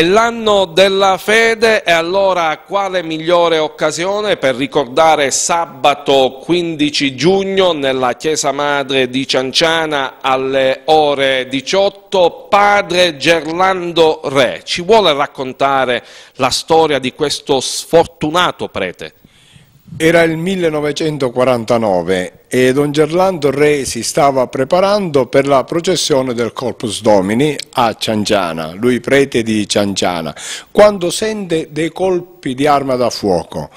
È l'anno della fede e allora quale migliore occasione per ricordare sabato 15 giugno nella Chiesa Madre di Cianciana alle ore 18 padre Gerlando Re. Ci vuole raccontare la storia di questo sfortunato prete? Era il 1949 e Don Gerlando Re si stava preparando per la processione del Corpus Domini a Cianciana, lui prete di Cianciana, quando sente dei colpi di arma da fuoco.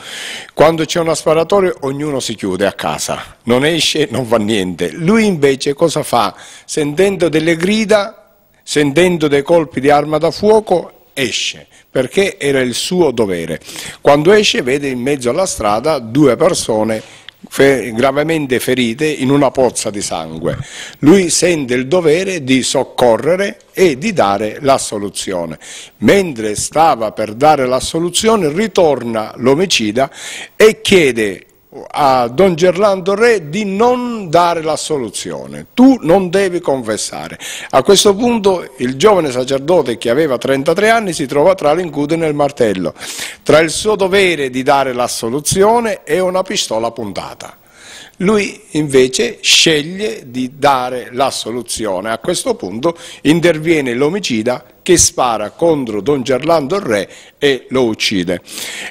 Quando c'è una sparatoria ognuno si chiude a casa, non esce, non fa niente. Lui invece cosa fa? Sentendo delle grida, sentendo dei colpi di arma da fuoco, esce, perché era il suo dovere. Quando esce vede in mezzo alla strada due persone fe gravemente ferite in una pozza di sangue. Lui sente il dovere di soccorrere e di dare la soluzione. Mentre stava per dare la soluzione ritorna l'omicida e chiede a Don Gerlando Re di non dare la soluzione, tu non devi confessare. A questo punto il giovane sacerdote che aveva 33 anni si trova tra l'incudine e il martello, tra il suo dovere di dare la soluzione e una pistola puntata. Lui invece sceglie di dare la soluzione, a questo punto interviene l'omicida che spara contro Don Gerlando Re e lo uccide.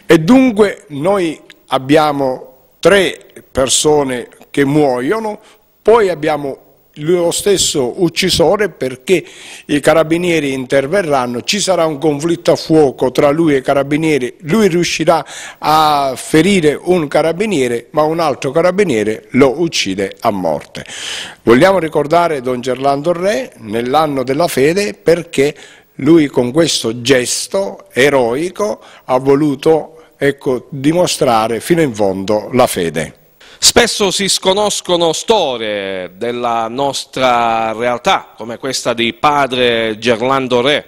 E dunque noi abbiamo tre persone che muoiono, poi abbiamo lo stesso uccisore perché i carabinieri interverranno, ci sarà un conflitto a fuoco tra lui e i carabinieri, lui riuscirà a ferire un carabiniere ma un altro carabiniere lo uccide a morte. Vogliamo ricordare Don Gerlando Re nell'anno della fede perché lui con questo gesto eroico ha voluto ecco, dimostrare fino in fondo la fede. Spesso si sconoscono storie della nostra realtà, come questa di padre Gerlando Re,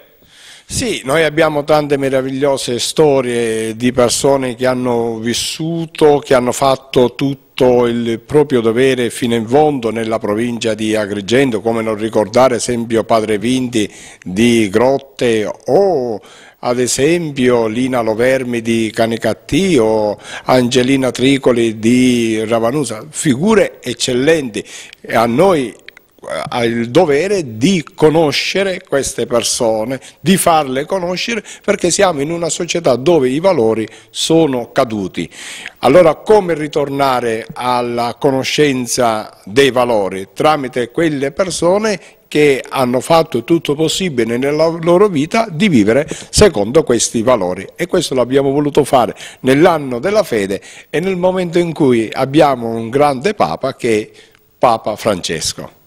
sì, noi abbiamo tante meravigliose storie di persone che hanno vissuto, che hanno fatto tutto il proprio dovere fino in fondo nella provincia di Agrigento, come non ricordare esempio Padre Vindi di Grotte o ad esempio Lina Lovermi di Canicattì o Angelina Tricoli di Ravanusa, figure eccellenti. E a noi ha il dovere di conoscere queste persone, di farle conoscere perché siamo in una società dove i valori sono caduti. Allora come ritornare alla conoscenza dei valori? Tramite quelle persone che hanno fatto tutto possibile nella loro vita di vivere secondo questi valori e questo l'abbiamo voluto fare nell'anno della fede e nel momento in cui abbiamo un grande Papa che è Papa Francesco.